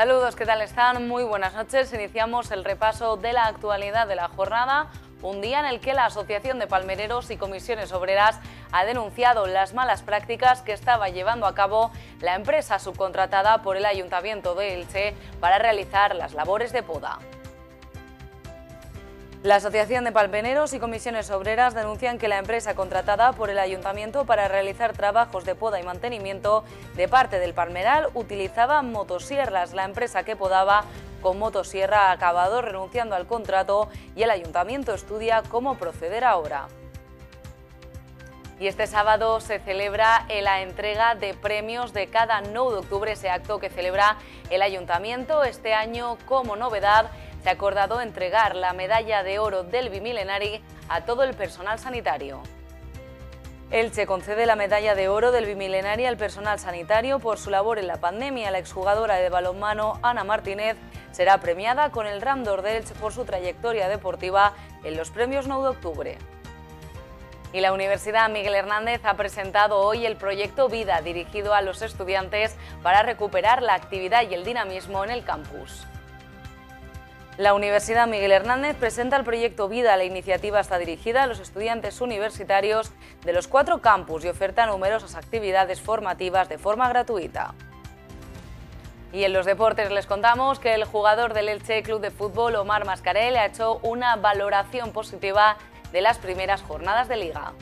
Saludos, ¿qué tal están? Muy buenas noches. Iniciamos el repaso de la actualidad de la jornada un día en el que la Asociación de Palmereros y Comisiones Obreras ha denunciado las malas prácticas que estaba llevando a cabo la empresa subcontratada por el Ayuntamiento de Elche para realizar las labores de poda. La Asociación de Palmeneros y Comisiones Obreras denuncian que la empresa contratada por el Ayuntamiento para realizar trabajos de poda y mantenimiento de parte del palmeral utilizaba motosierras. La empresa que podaba con motosierra ha acabado renunciando al contrato y el Ayuntamiento estudia cómo proceder ahora. Y este sábado se celebra la entrega de premios de cada 9 de Octubre, ese acto que celebra el Ayuntamiento. Este año, como novedad, se ha acordado entregar la medalla de oro del Bimilenari a todo el personal sanitario. Elche concede la medalla de oro del Bimilenari al personal sanitario por su labor en la pandemia. La exjugadora de balonmano Ana Martínez será premiada con el Ramdor de Elche por su trayectoria deportiva en los premios 9 de octubre. Y la Universidad Miguel Hernández ha presentado hoy el proyecto Vida dirigido a los estudiantes para recuperar la actividad y el dinamismo en el campus. La Universidad Miguel Hernández presenta el proyecto Vida. La iniciativa está dirigida a los estudiantes universitarios de los cuatro campus y oferta numerosas actividades formativas de forma gratuita. Y en los deportes les contamos que el jugador del Elche Club de Fútbol, Omar Mascarell, ha hecho una valoración positiva de las primeras jornadas de liga.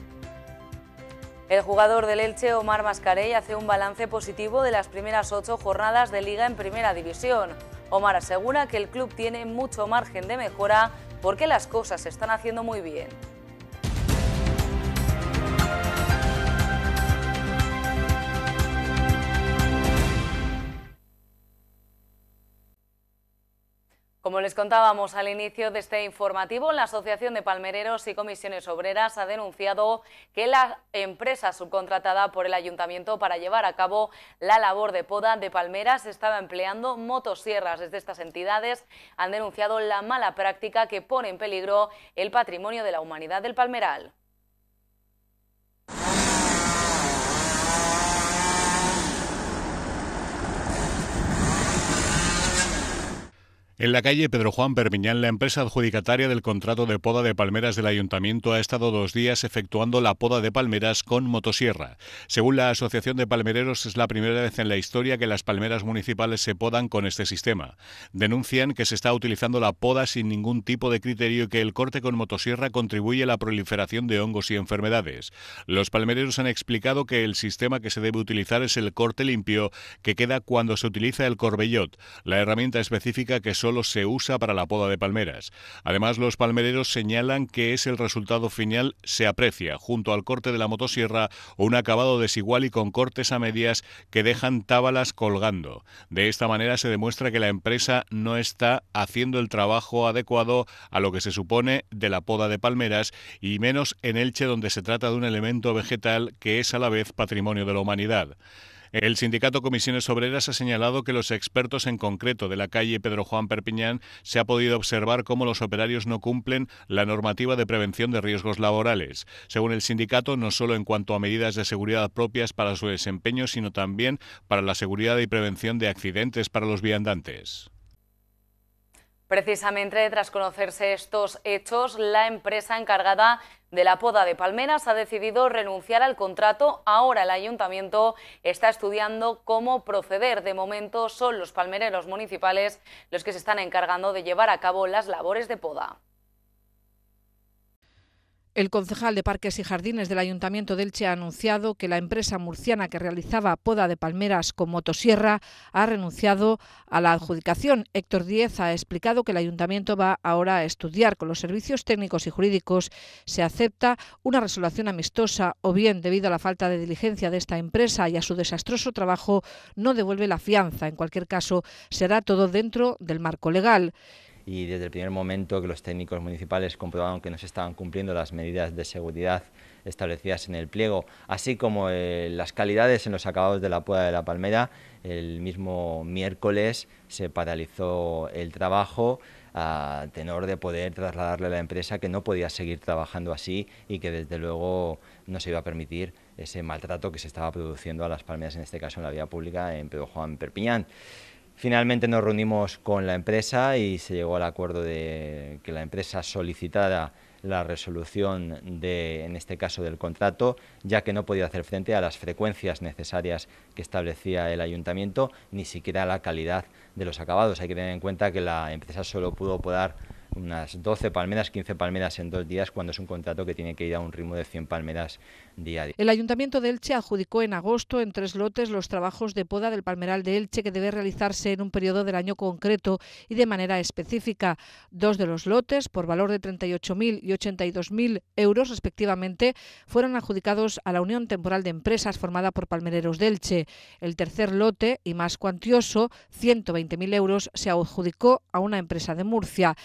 El jugador del Elche, Omar Mascarell, hace un balance positivo de las primeras ocho jornadas de liga en primera división. Omar asegura que el club tiene mucho margen de mejora porque las cosas se están haciendo muy bien. Como les contábamos al inicio de este informativo, la Asociación de Palmereros y Comisiones Obreras ha denunciado que la empresa subcontratada por el Ayuntamiento para llevar a cabo la labor de poda de palmeras estaba empleando motosierras. Desde estas entidades han denunciado la mala práctica que pone en peligro el patrimonio de la humanidad del palmeral. En la calle Pedro Juan permiñán la empresa adjudicataria del contrato de poda de palmeras del ayuntamiento ha estado dos días efectuando la poda de palmeras con motosierra. Según la Asociación de Palmereros, es la primera vez en la historia que las palmeras municipales se podan con este sistema. Denuncian que se está utilizando la poda sin ningún tipo de criterio y que el corte con motosierra contribuye a la proliferación de hongos y enfermedades. Los palmereros han explicado que el sistema que se debe utilizar es el corte limpio, que queda cuando se utiliza el corbellot, la herramienta específica que son solo se usa para la poda de palmeras. Además, los palmereros señalan que es el resultado final se aprecia, junto al corte de la motosierra, un acabado desigual y con cortes a medias que dejan tábalas colgando. De esta manera se demuestra que la empresa no está haciendo el trabajo adecuado a lo que se supone de la poda de palmeras y menos en Elche donde se trata de un elemento vegetal que es a la vez patrimonio de la humanidad. El sindicato Comisiones Obreras ha señalado que los expertos en concreto de la calle Pedro Juan Perpiñán se ha podido observar cómo los operarios no cumplen la normativa de prevención de riesgos laborales. Según el sindicato, no solo en cuanto a medidas de seguridad propias para su desempeño, sino también para la seguridad y prevención de accidentes para los viandantes. Precisamente tras conocerse estos hechos, la empresa encargada de la poda de palmeras ha decidido renunciar al contrato. Ahora el ayuntamiento está estudiando cómo proceder. De momento son los palmereros municipales los que se están encargando de llevar a cabo las labores de poda. El concejal de Parques y Jardines del Ayuntamiento de Elche ha anunciado que la empresa murciana que realizaba poda de palmeras con motosierra ha renunciado a la adjudicación. Héctor Díez ha explicado que el Ayuntamiento va ahora a estudiar con los servicios técnicos y jurídicos si acepta una resolución amistosa o bien, debido a la falta de diligencia de esta empresa y a su desastroso trabajo, no devuelve la fianza. En cualquier caso, será todo dentro del marco legal y desde el primer momento que los técnicos municipales comprobaron que no se estaban cumpliendo las medidas de seguridad establecidas en el pliego, así como eh, las calidades en los acabados de la Puebla de la Palmera, el mismo miércoles se paralizó el trabajo a tenor de poder trasladarle a la empresa que no podía seguir trabajando así y que desde luego no se iba a permitir ese maltrato que se estaba produciendo a las palmeras, en este caso en la vía pública en Pedro Juan Perpiñán. Finalmente nos reunimos con la empresa y se llegó al acuerdo de que la empresa solicitara la resolución de, en este caso, del contrato, ya que no podía hacer frente a las frecuencias necesarias que establecía el ayuntamiento, ni siquiera a la calidad de los acabados. Hay que tener en cuenta que la empresa solo pudo poder unas 12 palmeras, 15 palmeras en dos días, cuando es un contrato que tiene que ir a un ritmo de 100 palmeras diarias. El Ayuntamiento de Elche adjudicó en agosto en tres lotes los trabajos de poda del palmeral de Elche que debe realizarse en un periodo del año concreto y de manera específica. Dos de los lotes, por valor de 38.000 y 82.000 euros respectivamente, fueron adjudicados a la Unión Temporal de Empresas formada por palmereros de Elche. El tercer lote, y más cuantioso, 120.000 euros, se adjudicó a una empresa de Murcia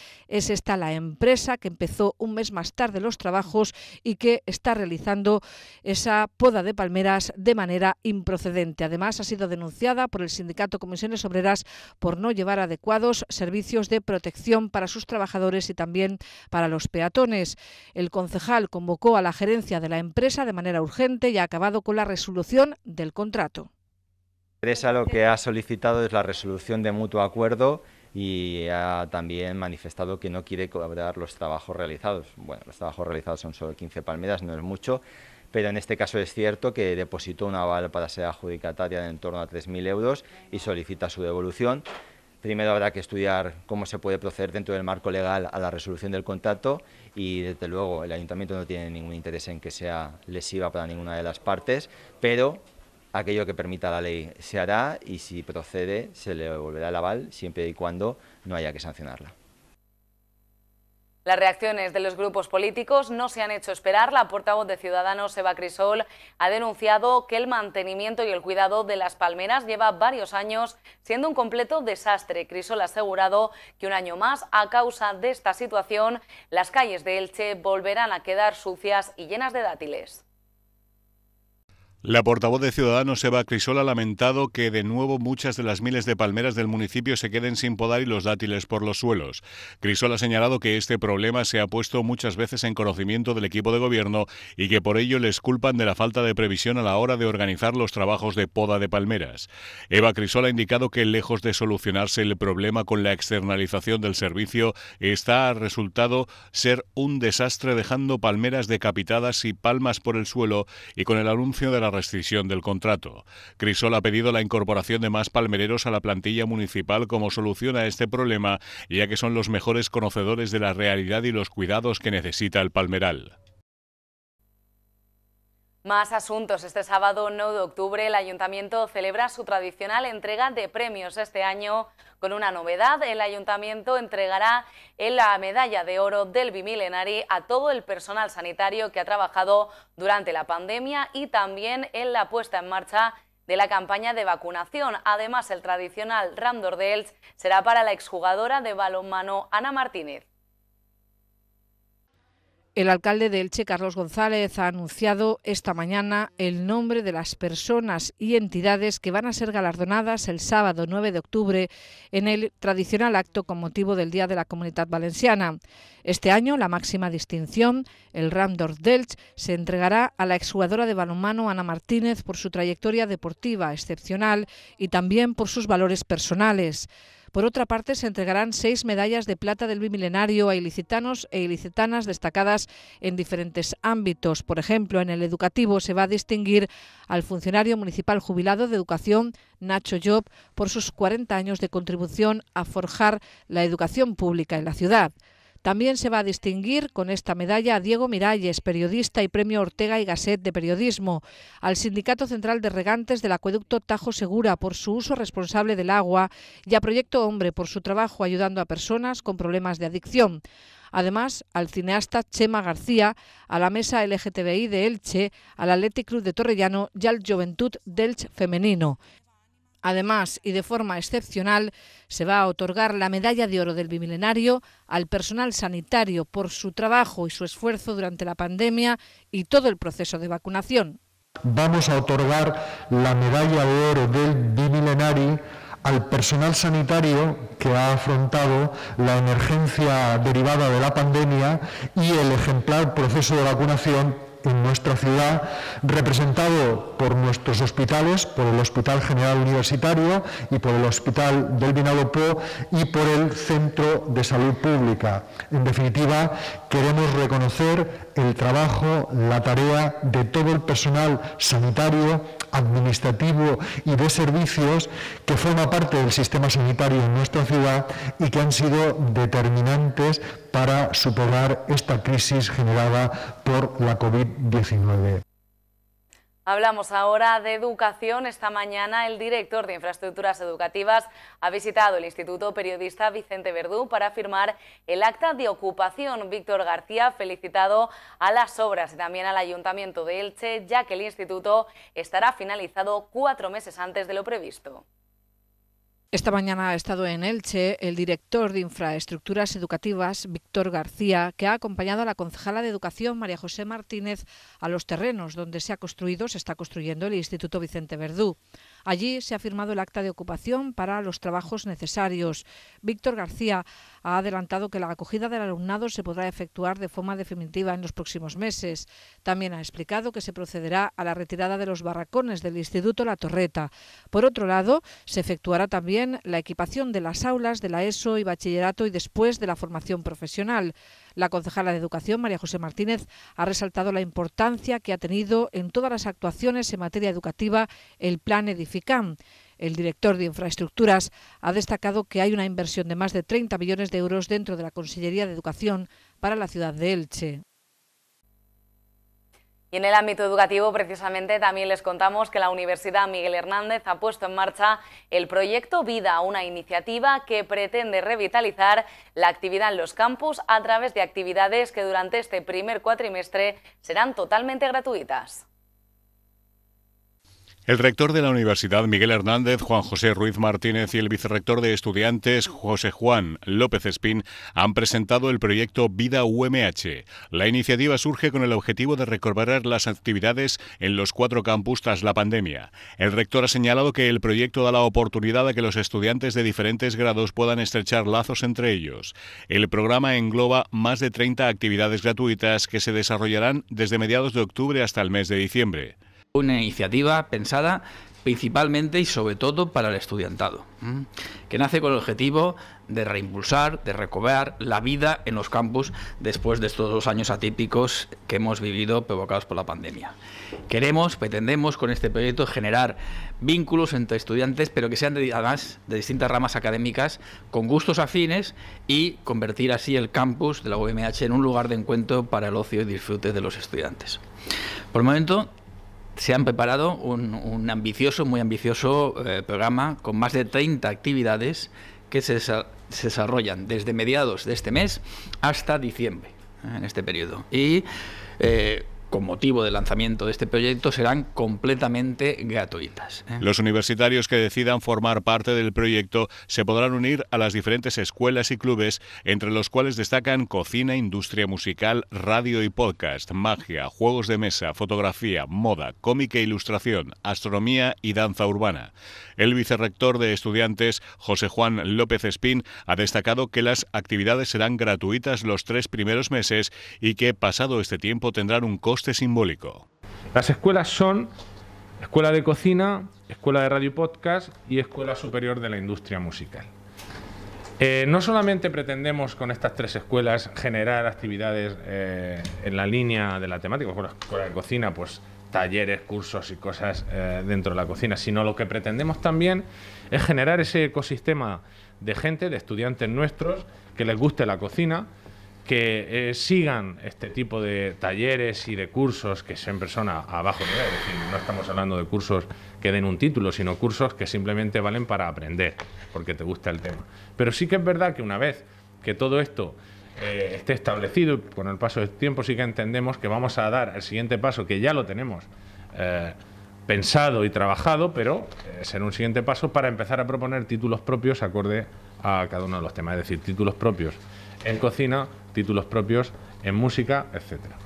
es esta la empresa que empezó un mes más tarde los trabajos y que está realizando esa poda de palmeras de manera improcedente. Además, ha sido denunciada por el sindicato Comisiones Obreras por no llevar adecuados servicios de protección para sus trabajadores y también para los peatones. El concejal convocó a la gerencia de la empresa de manera urgente y ha acabado con la resolución del contrato. empresa lo que ha solicitado es la resolución de mutuo acuerdo y ha también manifestado que no quiere cobrar los trabajos realizados. Bueno, los trabajos realizados son solo 15 palmeras, no es mucho, pero en este caso es cierto que depositó un aval para ser adjudicataria de en torno a 3.000 euros y solicita su devolución. Primero habrá que estudiar cómo se puede proceder dentro del marco legal a la resolución del contrato y desde luego el ayuntamiento no tiene ningún interés en que sea lesiva para ninguna de las partes, pero aquello que permita la ley se hará y si procede se le devolverá el aval siempre y cuando no haya que sancionarla. Las reacciones de los grupos políticos no se han hecho esperar. La portavoz de Ciudadanos, Eva Crisol, ha denunciado que el mantenimiento y el cuidado de las palmeras lleva varios años siendo un completo desastre. Crisol ha asegurado que un año más, a causa de esta situación, las calles de Elche volverán a quedar sucias y llenas de dátiles. La portavoz de Ciudadanos, Eva Crisol, ha lamentado que de nuevo muchas de las miles de palmeras del municipio se queden sin podar y los dátiles por los suelos. Crisol ha señalado que este problema se ha puesto muchas veces en conocimiento del equipo de gobierno y que por ello les culpan de la falta de previsión a la hora de organizar los trabajos de poda de palmeras. Eva Crisol ha indicado que lejos de solucionarse el problema con la externalización del servicio, está resultado ser un desastre dejando palmeras decapitadas y palmas por el suelo y con el anuncio de la rescisión del contrato. Crisol ha pedido la incorporación de más palmereros a la plantilla municipal como solución a este problema, ya que son los mejores conocedores de la realidad y los cuidados que necesita el palmeral. Más asuntos. Este sábado 9 de octubre el Ayuntamiento celebra su tradicional entrega de premios este año con una novedad. El Ayuntamiento entregará la medalla de oro del Bimilenari a todo el personal sanitario que ha trabajado durante la pandemia y también en la puesta en marcha de la campaña de vacunación. Además, el tradicional Randor de será para la exjugadora de balonmano Ana Martínez. El alcalde de Elche, Carlos González, ha anunciado esta mañana el nombre de las personas y entidades que van a ser galardonadas el sábado 9 de octubre en el tradicional acto con motivo del Día de la Comunidad Valenciana. Este año, la máxima distinción, el Ramdor d'Elche, se entregará a la exjugadora de balonmano Ana Martínez por su trayectoria deportiva excepcional y también por sus valores personales. Por otra parte, se entregarán seis medallas de plata del bimilenario a ilicitanos e ilicitanas destacadas en diferentes ámbitos. Por ejemplo, en el educativo se va a distinguir al funcionario municipal jubilado de educación, Nacho Job, por sus 40 años de contribución a forjar la educación pública en la ciudad. También se va a distinguir con esta medalla a Diego Miralles, periodista y premio Ortega y Gasset de Periodismo, al Sindicato Central de Regantes del Acueducto Tajo Segura por su uso responsable del agua y a Proyecto Hombre por su trabajo ayudando a personas con problemas de adicción. Además, al cineasta Chema García, a la Mesa LGTBI de Elche, al Athletic Club de Torrellano y al Juventud Delche Femenino. Además, y de forma excepcional, se va a otorgar la medalla de oro del bimilenario al personal sanitario por su trabajo y su esfuerzo durante la pandemia y todo el proceso de vacunación. Vamos a otorgar la medalla de oro del bimilenario al personal sanitario que ha afrontado la emergencia derivada de la pandemia y el ejemplar proceso de vacunación en nuestra ciudad, representado por nuestros hospitales, por el Hospital General Universitario y por el Hospital del Vinalopó y por el Centro de Salud Pública. En definitiva, queremos reconocer el trabajo, la tarea de todo el personal sanitario, administrativo y de servicios que forma parte del sistema sanitario en nuestra ciudad y que han sido determinantes para superar esta crisis generada por la COVID-19. Hablamos ahora de educación. Esta mañana el director de Infraestructuras Educativas ha visitado el Instituto Periodista Vicente Verdú para firmar el acta de ocupación. Víctor García felicitado a las obras y también al Ayuntamiento de Elche, ya que el instituto estará finalizado cuatro meses antes de lo previsto. Esta mañana ha estado en Elche el director de Infraestructuras Educativas, Víctor García, que ha acompañado a la concejala de Educación, María José Martínez, a los terrenos donde se ha construido, se está construyendo el Instituto Vicente Verdú. Allí se ha firmado el acta de ocupación para los trabajos necesarios. Víctor García ha adelantado que la acogida del alumnado se podrá efectuar de forma definitiva en los próximos meses. También ha explicado que se procederá a la retirada de los barracones del Instituto La Torreta. Por otro lado, se efectuará también la equipación de las aulas de la ESO y bachillerato y después de la formación profesional. La concejala de Educación, María José Martínez, ha resaltado la importancia que ha tenido en todas las actuaciones en materia educativa el plan Edificam. El director de Infraestructuras ha destacado que hay una inversión de más de 30 millones de euros dentro de la Consellería de Educación para la ciudad de Elche. Y en el ámbito educativo, precisamente, también les contamos que la Universidad Miguel Hernández ha puesto en marcha el proyecto Vida, una iniciativa que pretende revitalizar la actividad en los campus a través de actividades que durante este primer cuatrimestre serán totalmente gratuitas. El rector de la Universidad Miguel Hernández, Juan José Ruiz Martínez y el vicerrector de Estudiantes José Juan López Espín han presentado el proyecto Vida UMH. La iniciativa surge con el objetivo de recuperar las actividades en los cuatro campus tras la pandemia. El rector ha señalado que el proyecto da la oportunidad a que los estudiantes de diferentes grados puedan estrechar lazos entre ellos. El programa engloba más de 30 actividades gratuitas que se desarrollarán desde mediados de octubre hasta el mes de diciembre una iniciativa pensada principalmente y sobre todo para el estudiantado, que nace con el objetivo de reimpulsar, de recobrar la vida en los campus después de estos dos años atípicos que hemos vivido provocados por la pandemia. Queremos, pretendemos con este proyecto generar vínculos entre estudiantes, pero que sean además de distintas ramas académicas, con gustos afines y convertir así el campus de la UMH en un lugar de encuentro para el ocio y disfrute de los estudiantes. Por el momento, se han preparado un, ambicioso, muy ambicioso eh, programa con más de 30 actividades que se, desarrollan desde mediados de este mes hasta diciembre, en este periodo. Y eh, con motivo del lanzamiento de este proyecto serán completamente gratuitas. ¿eh? Los universitarios que decidan formar parte del proyecto se podrán unir a las diferentes escuelas y clubes, entre los cuales destacan cocina, industria musical, radio y podcast, magia, juegos de mesa, fotografía, moda, cómica e ilustración, astronomía y danza urbana. El vicerrector de estudiantes, José Juan López Espín, ha destacado que las actividades serán gratuitas los tres primeros meses y que pasado este tiempo tendrán un costo este simbólico. Las escuelas son Escuela de Cocina, Escuela de Radio Podcast y Escuela Superior de la Industria Musical. Eh, no solamente pretendemos con estas tres escuelas generar actividades eh, en la línea de la temática, con la escuela de cocina, pues talleres, cursos y cosas eh, dentro de la cocina, sino lo que pretendemos también es generar ese ecosistema de gente, de estudiantes nuestros, que les guste la cocina, que eh, sigan este tipo de talleres y de cursos que sean son a, bajo nivel, es decir, no estamos hablando de cursos que den un título, sino cursos que simplemente valen para aprender, porque te gusta el tema. Pero sí que es verdad que una vez que todo esto eh, esté establecido, con el paso del tiempo sí que entendemos que vamos a dar el siguiente paso, que ya lo tenemos. Eh, pensado y trabajado, pero será un siguiente paso para empezar a proponer títulos propios acorde a cada uno de los temas, es decir, títulos propios en cocina, títulos propios en música, etcétera.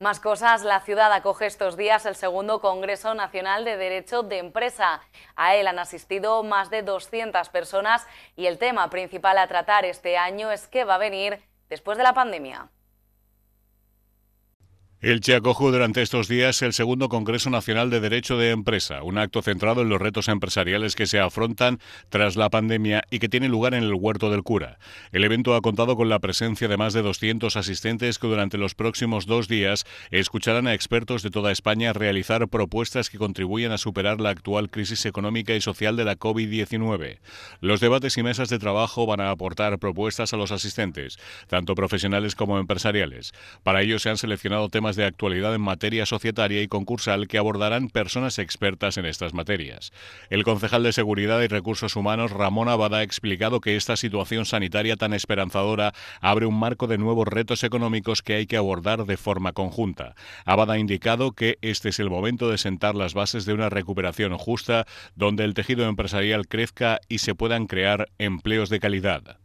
Más cosas, la ciudad acoge estos días el segundo Congreso Nacional de Derecho de Empresa. A él han asistido más de 200 personas y el tema principal a tratar este año es qué va a venir después de la pandemia. El Chiacojo durante estos días el segundo Congreso Nacional de Derecho de Empresa, un acto centrado en los retos empresariales que se afrontan tras la pandemia y que tiene lugar en el Huerto del Cura. El evento ha contado con la presencia de más de 200 asistentes que durante los próximos dos días escucharán a expertos de toda España realizar propuestas que contribuyan a superar la actual crisis económica y social de la COVID-19. Los debates y mesas de trabajo van a aportar propuestas a los asistentes, tanto profesionales como empresariales. Para ello se han seleccionado temas de actualidad en materia societaria y concursal que abordarán personas expertas en estas materias. El concejal de Seguridad y Recursos Humanos, Ramón Abada, ha explicado que esta situación sanitaria tan esperanzadora abre un marco de nuevos retos económicos que hay que abordar de forma conjunta. Abada ha indicado que este es el momento de sentar las bases de una recuperación justa donde el tejido empresarial crezca y se puedan crear empleos de calidad.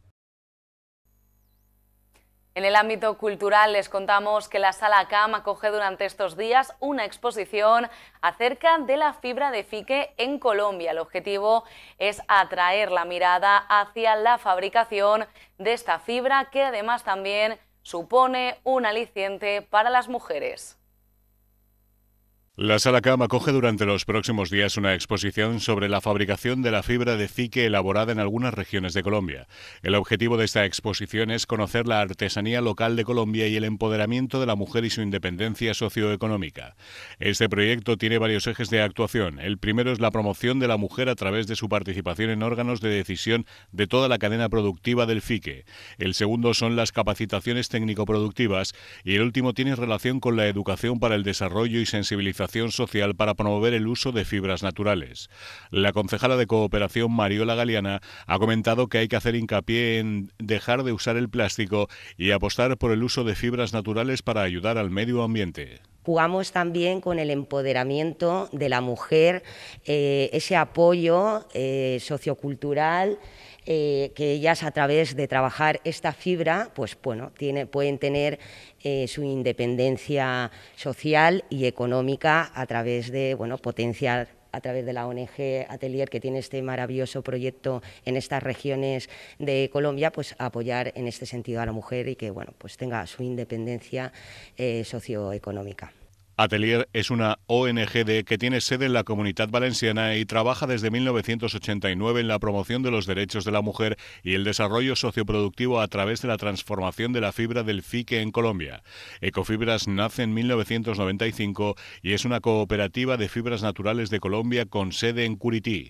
En el ámbito cultural les contamos que la Sala CAM acoge durante estos días una exposición acerca de la fibra de fique en Colombia. El objetivo es atraer la mirada hacia la fabricación de esta fibra que además también supone un aliciente para las mujeres. La sala cama acoge durante los próximos días una exposición sobre la fabricación de la fibra de fique elaborada en algunas regiones de Colombia. El objetivo de esta exposición es conocer la artesanía local de Colombia y el empoderamiento de la mujer y su independencia socioeconómica. Este proyecto tiene varios ejes de actuación. El primero es la promoción de la mujer a través de su participación en órganos de decisión de toda la cadena productiva del fique. El segundo son las capacitaciones técnico-productivas y el último tiene relación con la educación para el desarrollo y sensibilización social para promover el uso de fibras naturales. La concejala de cooperación Mariola Galeana ha comentado que hay que hacer hincapié en dejar de usar el plástico y apostar por el uso de fibras naturales para ayudar al medio ambiente jugamos también con el empoderamiento de la mujer, eh, ese apoyo eh, sociocultural eh, que ellas a través de trabajar esta fibra, pues bueno, pueden tener eh, su independencia social y económica a través de, bueno, potenciar a través de la ONG Atelier, que tiene este maravilloso proyecto en estas regiones de Colombia, pues apoyar en este sentido a la mujer y que bueno, pues tenga su independencia eh, socioeconómica. Atelier es una ONG que tiene sede en la Comunidad Valenciana y trabaja desde 1989 en la promoción de los derechos de la mujer y el desarrollo socioproductivo a través de la transformación de la fibra del fique en Colombia. Ecofibras nace en 1995 y es una cooperativa de fibras naturales de Colombia con sede en Curití.